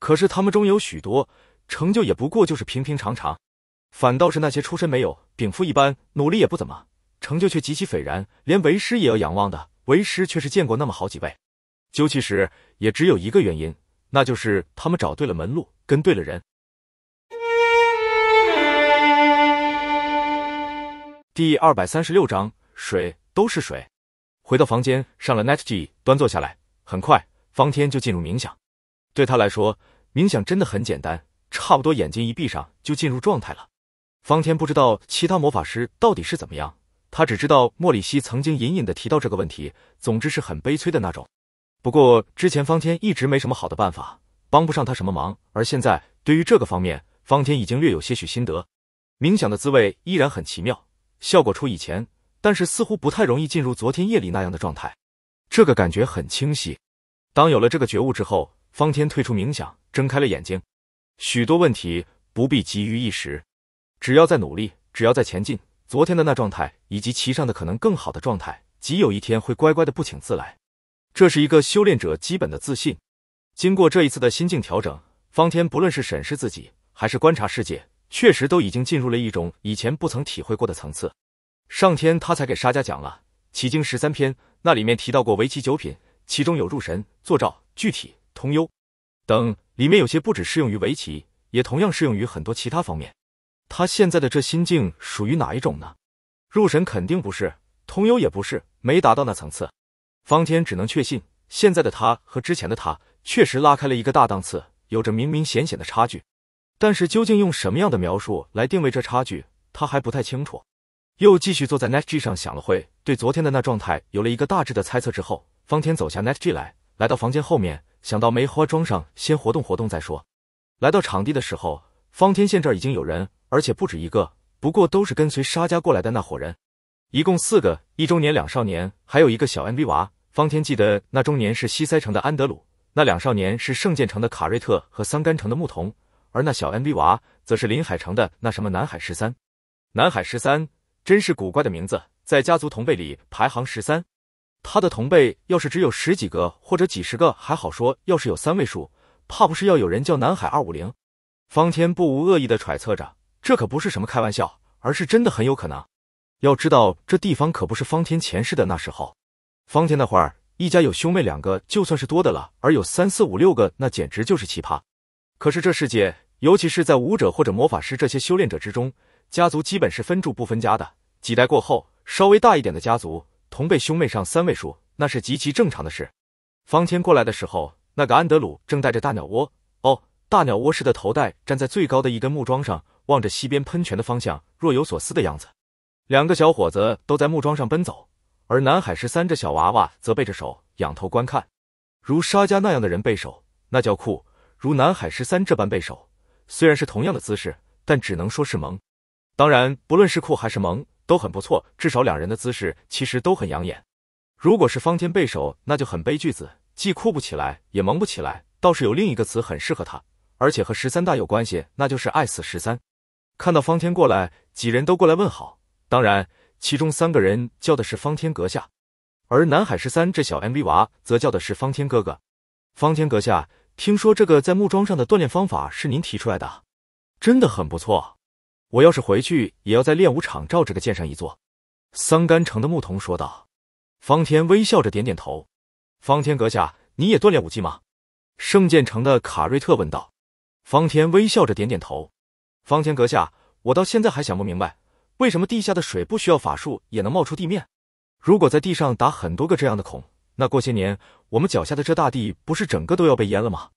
可是他们中有许多成就也不过就是平平常常，反倒是那些出身没有、禀赋一般、努力也不怎么，成就却极其斐然，连为师也要仰望的，为师却是见过那么好几位。究其实，也只有一个原因，那就是他们找对了门路，跟对了人。第二百三十六章，水都是水。回到房间，上了 Net G，端坐下来。很快，方天就进入冥想。对他来说，冥想真的很简单，差不多眼睛一闭上就进入状态了。方天不知道其他魔法师到底是怎么样，他只知道莫里希曾经隐隐的提到这个问题，总之是很悲催的那种。不过之前方天一直没什么好的办法，帮不上他什么忙。而现在，对于这个方面，方天已经略有些许心得。冥想的滋味依然很奇妙。效果出以前，但是似乎不太容易进入昨天夜里那样的状态。这个感觉很清晰。当有了这个觉悟之后，方天退出冥想，睁开了眼睛。许多问题不必急于一时，只要在努力，只要在前进，昨天的那状态以及其上的可能更好的状态，极有一天会乖乖的不请自来。这是一个修炼者基本的自信。经过这一次的心境调整，方天不论是审视自己，还是观察世界。确实都已经进入了一种以前不曾体会过的层次。上天，他才给沙家讲了《奇经十三篇》，那里面提到过围棋九品，其中有入神、坐照、具体、通幽等，里面有些不只适用于围棋，也同样适用于很多其他方面。他现在的这心境属于哪一种呢？入神肯定不是，通幽也不是，没达到那层次。方天只能确信，现在的他和之前的他确实拉开了一个大档次，有着明明显显的差距。但是究竟用什么样的描述来定位这差距，他还不太清楚。又继续坐在 Net G 上想了会，对昨天的那状态有了一个大致的猜测。之后，方天走下 Net G 来，来到房间后面，想到梅花桩上先活动活动再说。来到场地的时候，方天见这儿已经有人，而且不止一个，不过都是跟随沙家过来的那伙人，一共四个：一中年、两少年，还有一个小 NB 娃。方天记得那中年是西塞城的安德鲁，那两少年是圣剑城的卡瑞特和桑干城的牧童。而那小 N V 娃则是林海城的那什么南海十三，南海十三真是古怪的名字，在家族同辈里排行十三。他的同辈要是只有十几个或者几十个还好说，要是有三位数，怕不是要有人叫南海二五零。方天不无恶意的揣测着，这可不是什么开玩笑，而是真的很有可能。要知道，这地方可不是方天前世的那时候。方天那会儿一家有兄妹两个就算是多的了，而有三四五六个那简直就是奇葩。可是这世界，尤其是在武者或者魔法师这些修炼者之中，家族基本是分住不分家的。几代过后，稍微大一点的家族，同辈兄妹上三位数，那是极其正常的事。方天过来的时候，那个安德鲁正戴着大鸟窝，哦，大鸟窝式的头戴，站在最高的一根木桩上，望着西边喷泉的方向，若有所思的样子。两个小伙子都在木桩上奔走，而南海十三这小娃娃则背着手，仰头观看。如沙家那样的人背手，那叫酷。如南海十三这般背手，虽然是同样的姿势，但只能说是萌。当然，不论是酷还是萌，都很不错。至少两人的姿势其实都很养眼。如果是方天背手，那就很悲剧子，既酷不起来，也萌不起来。倒是有另一个词很适合他，而且和十三大有关系，那就是爱死十三。看到方天过来，几人都过来问好。当然，其中三个人叫的是方天阁下，而南海十三这小 MV 娃则叫的是方天哥哥、方天阁下。听说这个在木桩上的锻炼方法是您提出来的，真的很不错。我要是回去也要在练武场照这个剑上一做。”桑干城的牧童说道。方天微笑着点点头。方天阁下，你也锻炼武技吗？”圣剑城的卡瑞特问道。方天微笑着点点头。方天阁下，我到现在还想不明白，为什么地下的水不需要法术也能冒出地面？如果在地上打很多个这样的孔。那过些年，我们脚下的这大地不是整个都要被淹了吗？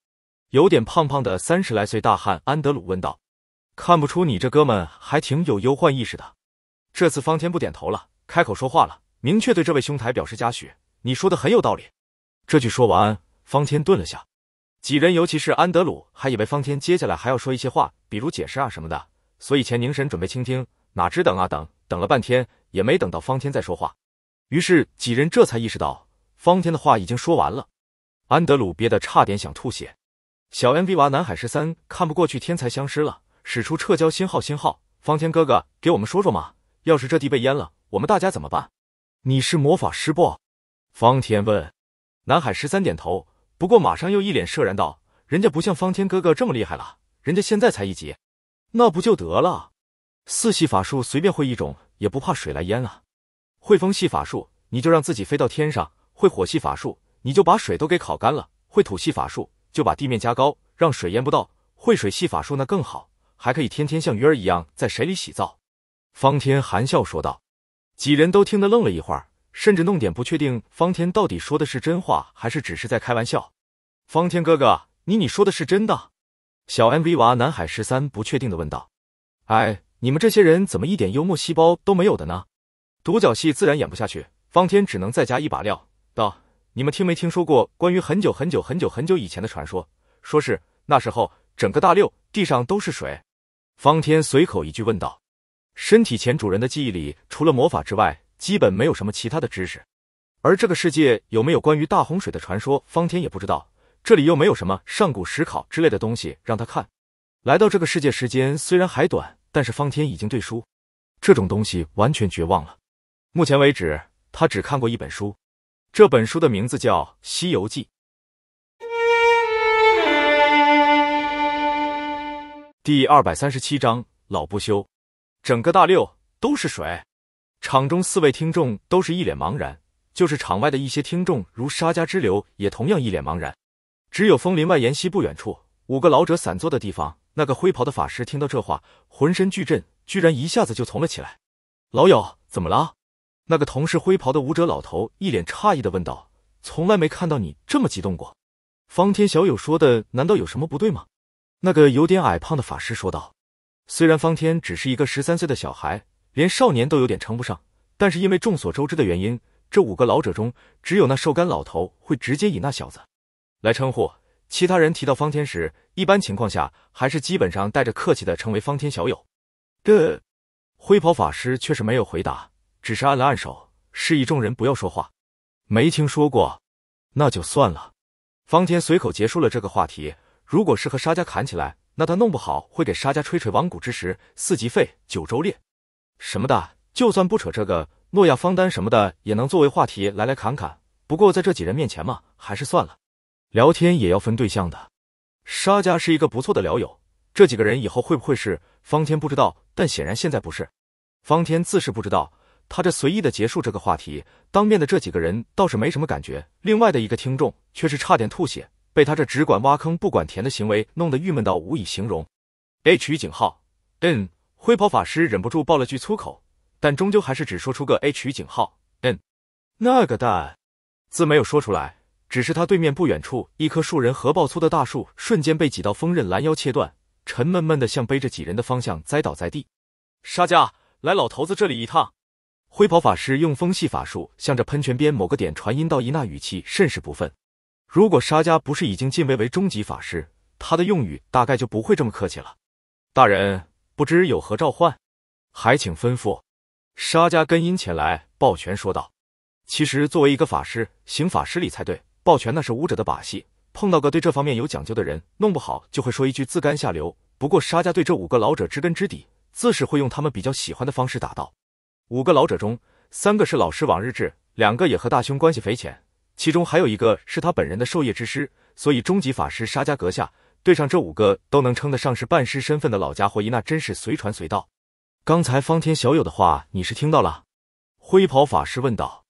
有点胖胖的三十来岁大汉安德鲁问道：“看不出你这哥们还挺有忧患意识的。”这次方天不点头了，开口说话了，明确对这位兄台表示嘉许：“你说的很有道理。”这句说完，方天顿了下，几人尤其是安德鲁还以为方天接下来还要说一些话，比如解释啊什么的，所以前凝神准备倾听，哪知等啊等，等了半天也没等到方天再说话，于是几人这才意识到。方天的话已经说完了，安德鲁憋得差点想吐血。小 N V 娃南海十三看不过去，天才相师了，使出撤交新号新号。方天哥哥，给我们说说嘛。要是这地被淹了，我们大家怎么办？你是魔法师不？方天问。南海十三点头，不过马上又一脸释然道：“人家不像方天哥哥这么厉害了，人家现在才一级，那不就得了？四系法术随便会一种，也不怕水来淹啊。会风系法术，你就让自己飞到天上。”会火系法术，你就把水都给烤干了；会土系法术，就把地面加高，让水淹不到；会水系法术，那更好，还可以天天像鱼儿一样在水里洗澡。”方天含笑说道。几人都听得愣了一会儿，甚至弄点不确定方天到底说的是真话还是只是在开玩笑。“方天哥哥，你你说的是真的？”小 M V 娃南海十三不确定的问道。“哎，你们这些人怎么一点幽默细胞都没有的呢？”独角戏自然演不下去，方天只能再加一把料。道：“你们听没听说过关于很久很久很久很久以前的传说？说是那时候整个大六地上都是水。”方天随口一句问道：“身体前主人的记忆里，除了魔法之外，基本没有什么其他的知识。而这个世界有没有关于大洪水的传说？方天也不知道。这里又没有什么上古史考之类的东西让他看。来到这个世界时间虽然还短，但是方天已经对书这种东西完全绝望了。目前为止，他只看过一本书。”这本书的名字叫《西游记》，第二百三十七章。老不休，整个大六都是水。场中四位听众都是一脸茫然，就是场外的一些听众，如沙家之流，也同样一脸茫然。只有枫林外沿西不远处五个老者散坐的地方，那个灰袍的法师听到这话，浑身巨震，居然一下子就从了起来。老友，怎么了？那个同是灰袍的武者老头一脸诧异的问道：“从来没看到你这么激动过，方天小友说的难道有什么不对吗？”那个有点矮胖的法师说道：“虽然方天只是一个十三岁的小孩，连少年都有点称不上，但是因为众所周知的原因，这五个老者中只有那瘦干老头会直接以那小子来称呼，其他人提到方天时，一般情况下还是基本上带着客气的称为方天小友。”这灰袍法师却是没有回答。只是按了按手，示意众人不要说话。没听说过，那就算了。方天随口结束了这个话题。如果是和沙家砍起来，那他弄不好会给沙家吹吹亡骨之石、四级废、九州裂什么的。就算不扯这个，诺亚、方丹什么的也能作为话题来来侃侃。不过在这几人面前嘛，还是算了。聊天也要分对象的。沙家是一个不错的聊友，这几个人以后会不会是方天不知道，但显然现在不是。方天自是不知道。他这随意的结束这个话题，当面的这几个人倒是没什么感觉，另外的一个听众却是差点吐血，被他这只管挖坑不管填的行为弄得郁闷到无以形容。h 井号 n 灰袍法师忍不住爆了句粗口，但终究还是只说出个 h 井号 n，那个蛋字没有说出来，只是他对面不远处一棵树人合抱粗的大树瞬间被几道锋刃拦腰切断，沉闷闷的向背着几人的方向栽倒在地。沙家来老头子这里一趟。灰袍法师用风系法术向着喷泉边某个点传音道：“一那语气甚是不忿。如果沙家不是已经晋位为中级法师，他的用语大概就不会这么客气了。”“大人不知有何召唤，还请吩咐。”沙家跟音前来，抱拳说道：“其实作为一个法师，行法师礼才对。抱拳那是武者的把戏，碰到个对这方面有讲究的人，弄不好就会说一句‘自甘下流’。不过沙家对这五个老者知根知底，自是会用他们比较喜欢的方式打道。”五个老者中，三个是老师往日志，两个也和大兄关系匪浅，其中还有一个是他本人的授业之师。所以，终极法师沙家阁下对上这五个都能称得上是半师身份的老家伙，一那真是随传随到。刚才方天小友的话，你是听到了？灰袍法师问道。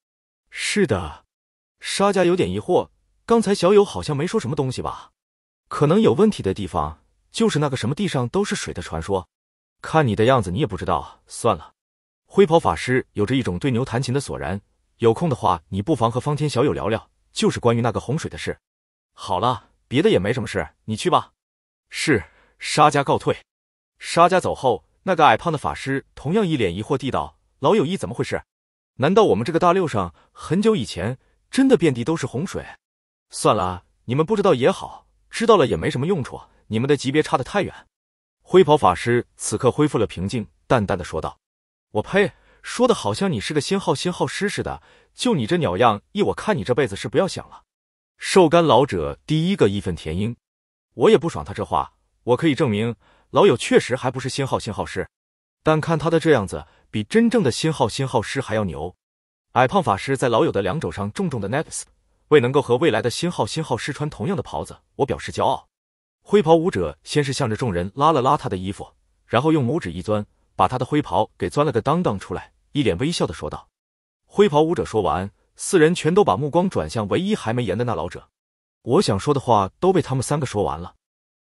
是的，沙家有点疑惑，刚才小友好像没说什么东西吧？可能有问题的地方，就是那个什么地上都是水的传说。看你的样子，你也不知道，算了。灰袍法师有着一种对牛弹琴的索然。有空的话，你不妨和方天小友聊聊，就是关于那个洪水的事。好了，别的也没什么事，你去吧。是，沙家告退。沙家走后，那个矮胖的法师同样一脸疑惑地道：“老友一怎么回事？难道我们这个大六上很久以前真的遍地都是洪水？”算了，你们不知道也好，知道了也没什么用处。你们的级别差得太远。灰袍法师此刻恢复了平静，淡淡的说道。我呸！说的好像你是个新号新号师似的，就你这鸟样，依我看你这辈子是不要想了。瘦干老者第一个义愤填膺，我也不爽他这话。我可以证明，老友确实还不是新号新号师，但看他的这样子，比真正的新号新号师还要牛。矮胖法师在老友的两肘上重重的 n e p s 为能够和未来的新号新号师穿同样的袍子，我表示骄傲。灰袍舞者先是向着众人拉了拉他的衣服，然后用拇指一钻。把他的灰袍给钻了个当当出来，一脸微笑的说道：“灰袍舞者。”说完，四人全都把目光转向唯一还没言的那老者。我想说的话都被他们三个说完了。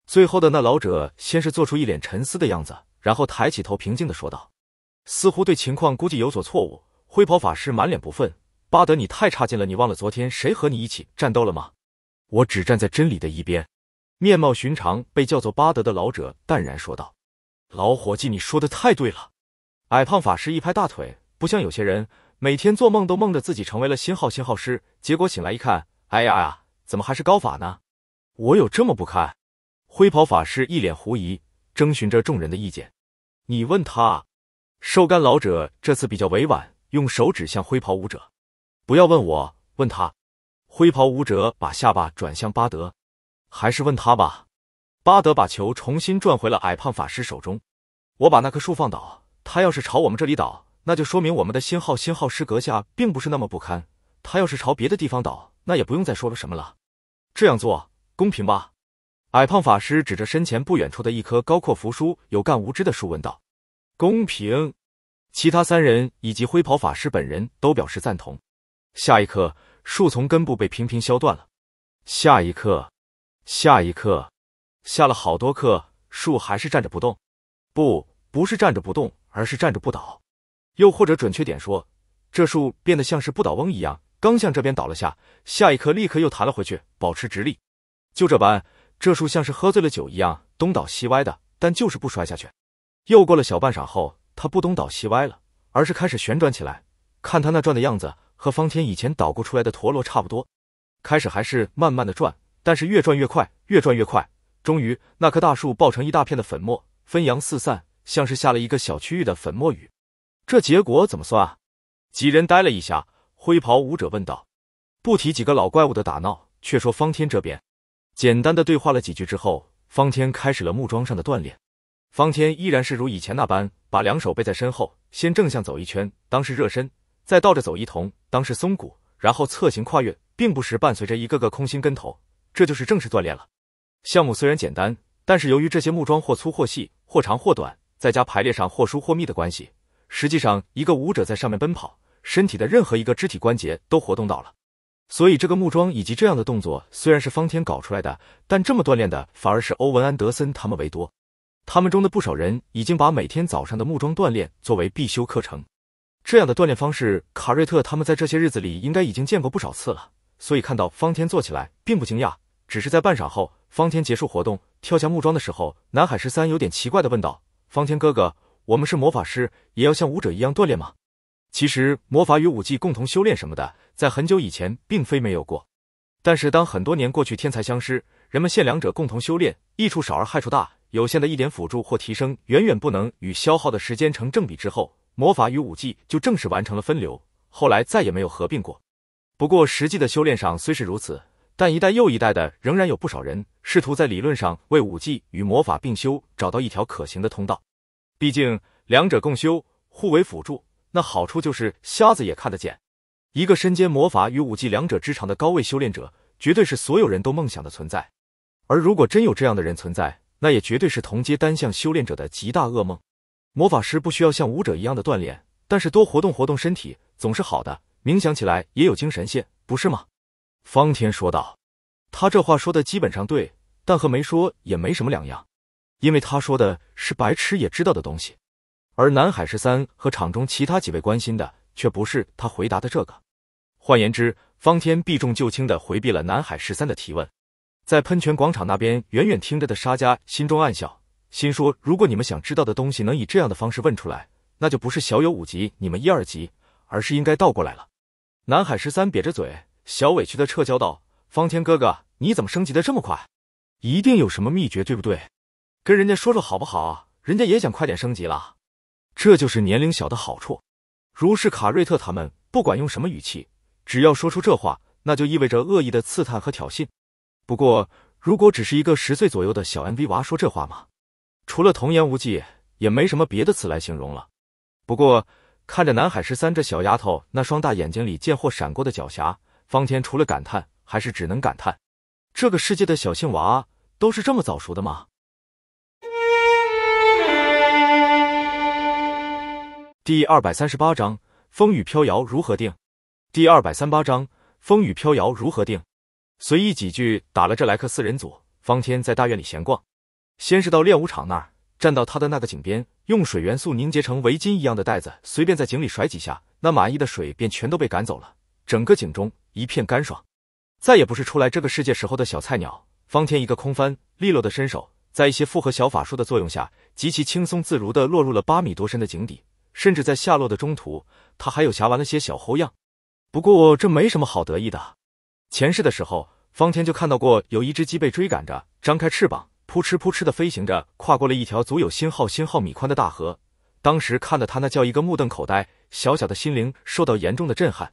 最后的那老者先是做出一脸沉思的样子，然后抬起头平静的说道：“似乎对情况估计有所错误。”灰袍法师满脸不忿：“巴德，你太差劲了！你忘了昨天谁和你一起战斗了吗？”“我只站在真理的一边。”面貌寻常、被叫做巴德的老者淡然说道。老伙计，你说的太对了！矮胖法师一拍大腿，不像有些人每天做梦都梦着自己成为了新号新号师，结果醒来一看，哎呀呀，怎么还是高法呢？我有这么不堪？灰袍法师一脸狐疑，征询着众人的意见。你问他。瘦干老者这次比较委婉，用手指向灰袍舞者，不要问我，问他。灰袍舞者把下巴转向巴德，还是问他吧。巴德把球重新转回了矮胖法师手中。我把那棵树放倒，他要是朝我们这里倒，那就说明我们的新号新号师阁下并不是那么不堪；他要是朝别的地方倒，那也不用再说了什么了。这样做公平吧？矮胖法师指着身前不远处的一棵高阔扶疏、有干无枝的树问道：“公平？”其他三人以及灰袍法师本人都表示赞同。下一刻，树从根部被平平削断了。下一刻，下一刻。下了好多棵树还是站着不动，不，不是站着不动，而是站着不倒，又或者准确点说，这树变得像是不倒翁一样，刚向这边倒了下，下一刻立刻又弹了回去，保持直立。就这般，这树像是喝醉了酒一样，东倒西歪的，但就是不摔下去。又过了小半晌后，它不东倒西歪了，而是开始旋转起来。看它那转的样子，和方天以前捣鼓出来的陀螺差不多。开始还是慢慢的转，但是越转越快，越转越快。终于，那棵大树爆成一大片的粉末，纷扬四散，像是下了一个小区域的粉末雨。这结果怎么算啊？几人呆了一下，灰袍舞者问道：“不提几个老怪物的打闹，却说方天这边。”简单的对话了几句之后，方天开始了木桩上的锻炼。方天依然是如以前那般，把两手背在身后，先正向走一圈，当是热身；再倒着走一通，当是松骨；然后侧行跨越，并不时伴随着一个个空心跟头，这就是正式锻炼了。项目虽然简单，但是由于这些木桩或粗或细，或长或短，在加排列上或疏或密的关系，实际上一个舞者在上面奔跑，身体的任何一个肢体关节都活动到了。所以这个木桩以及这样的动作虽然是方天搞出来的，但这么锻炼的反而是欧文安德森他们为多。他们中的不少人已经把每天早上的木桩锻炼作为必修课程。这样的锻炼方式，卡瑞特他们在这些日子里应该已经见过不少次了，所以看到方天做起来并不惊讶。只是在半晌后，方天结束活动，跳下木桩的时候，南海十三有点奇怪的问道：“方天哥哥，我们是魔法师，也要像武者一样锻炼吗？”其实，魔法与武技共同修炼什么的，在很久以前并非没有过。但是，当很多年过去，天才相失，人们现两者共同修炼，益处少而害处大，有限的一点辅助或提升，远远不能与消耗的时间成正比之后，魔法与武技就正式完成了分流，后来再也没有合并过。不过，实际的修炼上虽是如此。但一代又一代的，仍然有不少人试图在理论上为武技与魔法并修找到一条可行的通道。毕竟，两者共修，互为辅助，那好处就是瞎子也看得见。一个身兼魔法与武技两者之长的高位修炼者，绝对是所有人都梦想的存在。而如果真有这样的人存在，那也绝对是同阶单向修炼者的极大噩梦。魔法师不需要像武者一样的锻炼，但是多活动活动身体总是好的。冥想起来也有精神些，不是吗？方天说道：“他这话说的基本上对，但和没说也没什么两样，因为他说的是白痴也知道的东西。而南海十三和场中其他几位关心的，却不是他回答的这个。换言之，方天避重就轻的回避了南海十三的提问。在喷泉广场那边远远听着的沙家心中暗笑，心说：如果你们想知道的东西能以这样的方式问出来，那就不是小有五级，你们一二级，而是应该倒过来了。南海十三瘪着嘴。”小委屈的撤销道，方天哥哥，你怎么升级的这么快？一定有什么秘诀，对不对？跟人家说说好不好？人家也想快点升级了。这就是年龄小的好处。如是卡瑞特他们，不管用什么语气，只要说出这话，那就意味着恶意的刺探和挑衅。不过，如果只是一个十岁左右的小 m V 娃说这话嘛，除了童言无忌，也没什么别的词来形容了。不过，看着南海十三这小丫头那双大眼睛里见货闪过的狡黠。方天除了感叹，还是只能感叹：这个世界的小性娃都是这么早熟的吗？第二百三十八章风雨飘摇如何定？第二百三十八章风雨飘摇如何定？随意几句打了这莱克四人组，方天在大院里闲逛，先是到练武场那儿，站到他的那个井边，用水元素凝结成围巾一样的袋子，随便在井里甩几下，那满意的水便全都被赶走了，整个井中。一片干爽，再也不是出来这个世界时候的小菜鸟。方天一个空翻，利落的伸手，在一些复合小法术的作用下，极其轻松自如的落入了八米多深的井底。甚至在下落的中途，他还有侠玩了些小后样。不过这没什么好得意的。前世的时候，方天就看到过有一只鸡被追赶着，张开翅膀，扑哧扑哧的飞行着，跨过了一条足有星号星号米宽的大河。当时看的他那叫一个目瞪口呆，小小的心灵受到严重的震撼。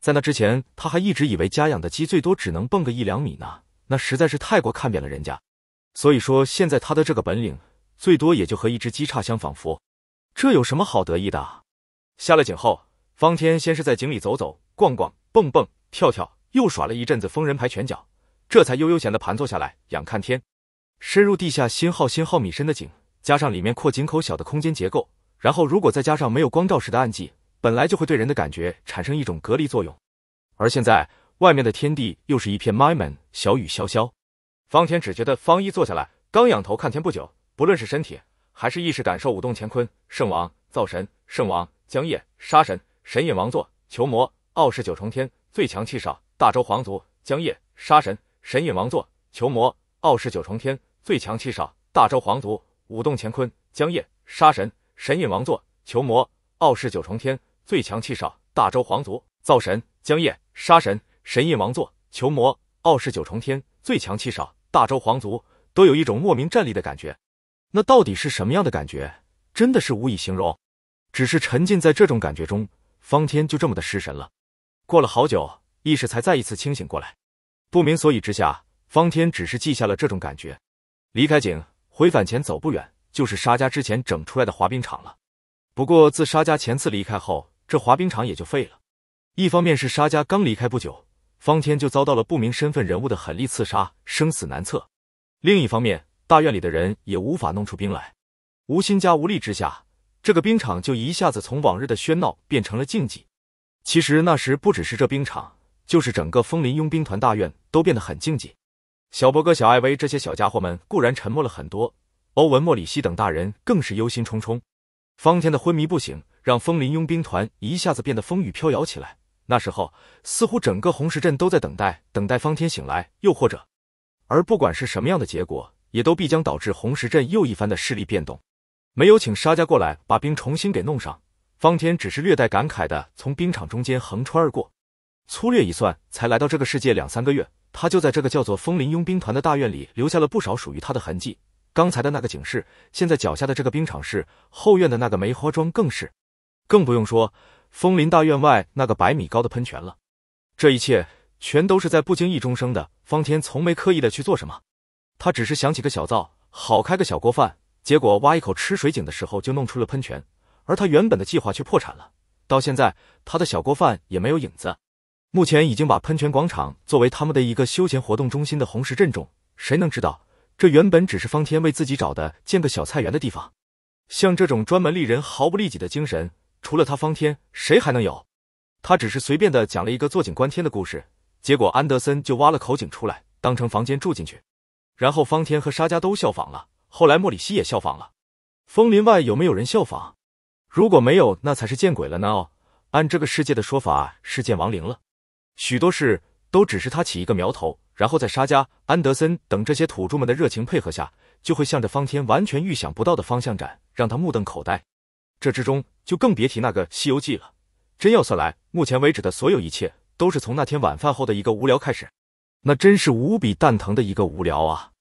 在那之前，他还一直以为家养的鸡最多只能蹦个一两米呢，那实在是太过看扁了人家。所以说，现在他的这个本领最多也就和一只鸡差相仿佛，这有什么好得意的？下了井后，方天先是在井里走走、逛逛、蹦蹦、跳跳，又耍了一阵子疯人牌拳脚，这才悠悠闲的盘坐下来，仰看天。深入地下新号新号米深的井，加上里面扩井口小的空间结构，然后如果再加上没有光照时的暗迹。本来就会对人的感觉产生一种隔离作用，而现在外面的天地又是一片漫门，小雨潇潇，方天只觉得方一坐下来，刚仰头看天不久，不论是身体还是意识感受，舞动乾坤，圣王、灶神、圣王、江夜、杀神、神隐王座、球魔、傲世九重天、最强气少、大周皇族、江夜、杀神、神隐王座、球魔、傲世九重天、最强气少、大周皇族、舞动乾坤、江夜、杀神、神隐王座、球魔、傲世九重天。最强气少，大周皇族，灶神江夜，杀神神印王座，球魔傲视九重天，最强气少，大周皇族，都有一种莫名站立的感觉。那到底是什么样的感觉？真的是无以形容。只是沉浸在这种感觉中，方天就这么的失神了。过了好久，意识才再一次清醒过来。不明所以之下，方天只是记下了这种感觉。离开井，回返前走不远，就是沙家之前整出来的滑冰场了。不过自沙家前次离开后，这滑冰场也就废了。一方面是沙家刚离开不久，方天就遭到了不明身份人物的狠力刺杀，生死难测；另一方面，大院里的人也无法弄出冰来，无心加无力之下，这个冰场就一下子从往日的喧闹变成了静寂。其实那时，不只是这冰场，就是整个枫林佣兵团大院都变得很静寂。小博哥、小艾薇这些小家伙们固然沉默了很多，欧文、莫里西等大人更是忧心忡忡。方天的昏迷不醒。让风林佣兵团一下子变得风雨飘摇起来。那时候，似乎整个红石镇都在等待，等待方天醒来。又或者，而不管是什么样的结果，也都必将导致红石镇又一番的势力变动。没有请沙家过来把兵重新给弄上，方天只是略带感慨的从冰场中间横穿而过。粗略一算，才来到这个世界两三个月，他就在这个叫做风林佣兵团的大院里留下了不少属于他的痕迹。刚才的那个警示，现在脚下的这个冰场是后院的那个梅花桩更是。更不用说枫林大院外那个百米高的喷泉了，这一切全都是在不经意中生的。方天从没刻意的去做什么，他只是想起个小灶，好开个小锅饭。结果挖一口吃水井的时候就弄出了喷泉，而他原本的计划却破产了。到现在，他的小锅饭也没有影子。目前已经把喷泉广场作为他们的一个休闲活动中心的红石镇中，谁能知道这原本只是方天为自己找的建个小菜园的地方？像这种专门利人毫不利己的精神。除了他方天，谁还能有？他只是随便的讲了一个坐井观天的故事，结果安德森就挖了口井出来，当成房间住进去。然后方天和沙家都效仿了，后来莫里西也效仿了。枫林外有没有人效仿？如果没有，那才是见鬼了呢！哦，按这个世界的说法，是见亡灵了。许多事都只是他起一个苗头，然后在沙家、安德森等这些土著们的热情配合下，就会向着方天完全预想不到的方向展，让他目瞪口呆。这之中就更别提那个《西游记》了。真要算来，目前为止的所有一切，都是从那天晚饭后的一个无聊开始。那真是无比蛋疼的一个无聊啊！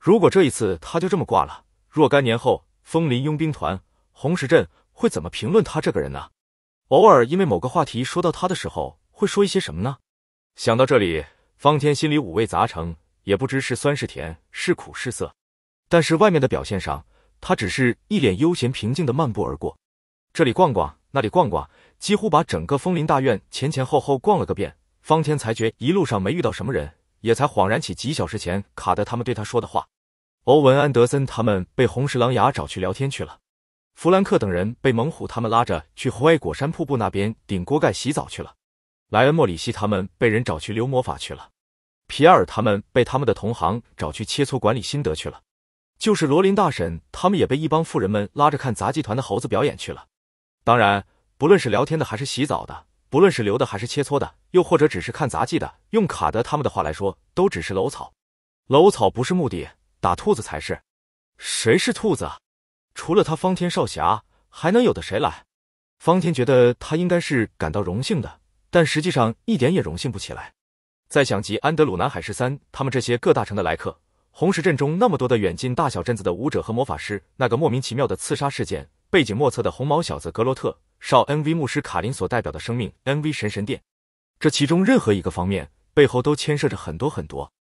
如果这一次他就这么挂了，若干年后，枫林佣兵团、红石镇会怎么评论他这个人呢？偶尔因为某个话题说到他的时候，会说一些什么呢？想到这里，方天心里五味杂陈，也不知是酸是甜，是苦是涩。但是外面的表现上，他只是一脸悠闲平静的漫步而过。这里逛逛，那里逛逛，几乎把整个枫林大院前前后后逛了个遍。方天才觉一路上没遇到什么人，也才恍然起几小时前卡德他们对他说的话：欧文、安德森他们被红石狼牙找去聊天去了；弗兰克等人被猛虎他们拉着去埃果山瀑布那边顶锅盖洗澡去了；莱恩、莫里西他们被人找去流魔法去了；皮埃尔他们被他们的同行找去切磋管理心得去了；就是罗林大婶他们也被一帮富人们拉着看杂技团的猴子表演去了。当然，不论是聊天的还是洗澡的，不论是留的还是切磋的，又或者只是看杂技的，用卡德他们的话来说，都只是搂草。搂草不是目的，打兔子才是。谁是兔子？除了他方天少侠，还能有的谁来？方天觉得他应该是感到荣幸的，但实际上一点也荣幸不起来。再想及安德鲁、南海十三他们这些各大城的来客，红石镇中那么多的远近大小镇子的舞者和魔法师，那个莫名其妙的刺杀事件。背景莫测的红毛小子格罗特，少 N V 牧师卡林所代表的生命 N V 神神殿，这其中任何一个方面背后都牵涉着很多很多，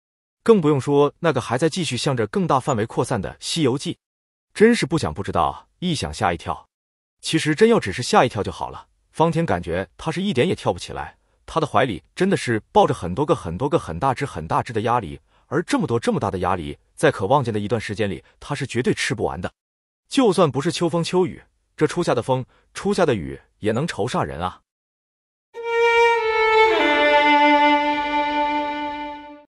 更不用说那个还在继续向着更大范围扩散的《西游记》，真是不想不知道，一想吓一跳。其实真要只是吓一跳就好了，方天感觉他是一点也跳不起来，他的怀里真的是抱着很多个很多个很大只很大只的鸭梨，而这么多这么大的鸭梨，在可望见的一段时间里，他是绝对吃不完的。就算不是秋风秋雨，这初夏的风、初夏的雨也能愁煞人啊。